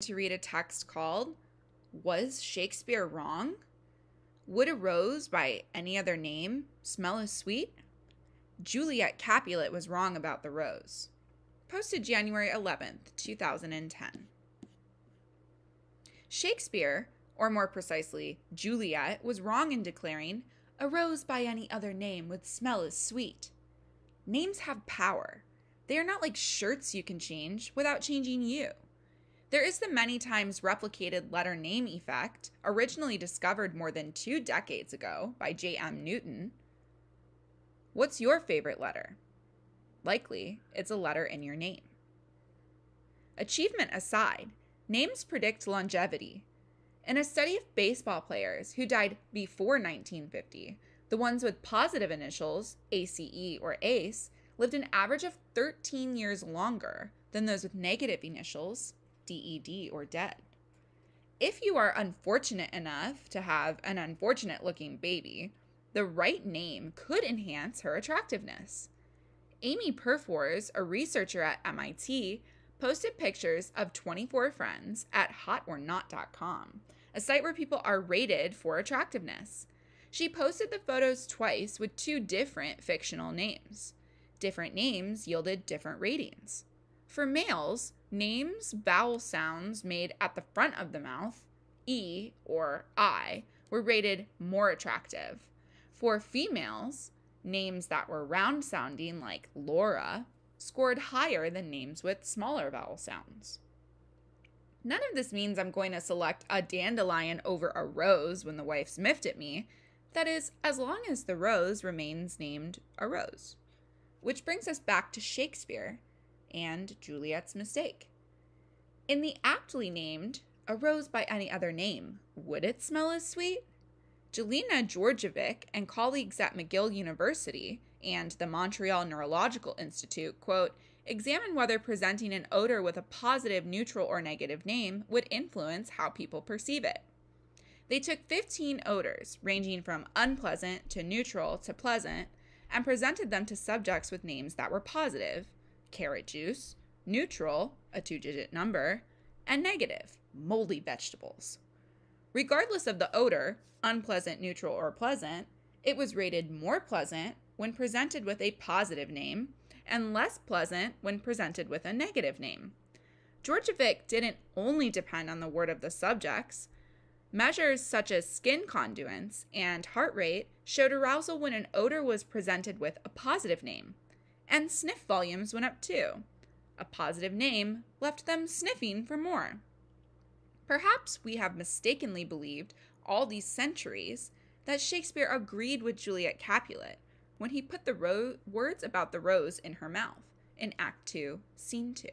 to read a text called Was Shakespeare Wrong? Would a rose by any other name smell as sweet? Juliet Capulet was wrong about the rose. Posted January 11th, 2010. Shakespeare, or more precisely, Juliet, was wrong in declaring, A rose by any other name would smell as sweet. Names have power. They are not like shirts you can change without changing you. There is the many times replicated letter name effect, originally discovered more than two decades ago by J.M. Newton. What's your favorite letter? Likely, it's a letter in your name. Achievement aside, names predict longevity. In a study of baseball players who died before 1950, the ones with positive initials, ACE or ACE, lived an average of 13 years longer than those with negative initials, DED or dead. If you are unfortunate enough to have an unfortunate looking baby, the right name could enhance her attractiveness. Amy Perfors, a researcher at MIT, posted pictures of 24 friends at hotornot.com, a site where people are rated for attractiveness. She posted the photos twice with two different fictional names. Different names yielded different ratings. For males, Names vowel sounds made at the front of the mouth, E or I, were rated more attractive. For females, names that were round sounding, like Laura, scored higher than names with smaller vowel sounds. None of this means I'm going to select a dandelion over a rose when the wife miffed at me. That is, as long as the rose remains named a rose. Which brings us back to Shakespeare and Juliet's mistake. In the aptly named A Rose by Any Other Name, would it smell as sweet? Jelena Georgievic and colleagues at McGill University and the Montreal Neurological Institute, quote, examine whether presenting an odor with a positive, neutral, or negative name would influence how people perceive it. They took 15 odors, ranging from unpleasant to neutral to pleasant, and presented them to subjects with names that were positive, carrot juice, neutral, a two digit number, and negative, moldy vegetables. Regardless of the odor, unpleasant, neutral, or pleasant, it was rated more pleasant when presented with a positive name and less pleasant when presented with a negative name. Georgievich didn't only depend on the word of the subjects. Measures such as skin conduits and heart rate showed arousal when an odor was presented with a positive name, and sniff volumes went up too. A positive name left them sniffing for more. Perhaps we have mistakenly believed all these centuries that Shakespeare agreed with Juliet Capulet when he put the words about the rose in her mouth in Act 2, Scene 2.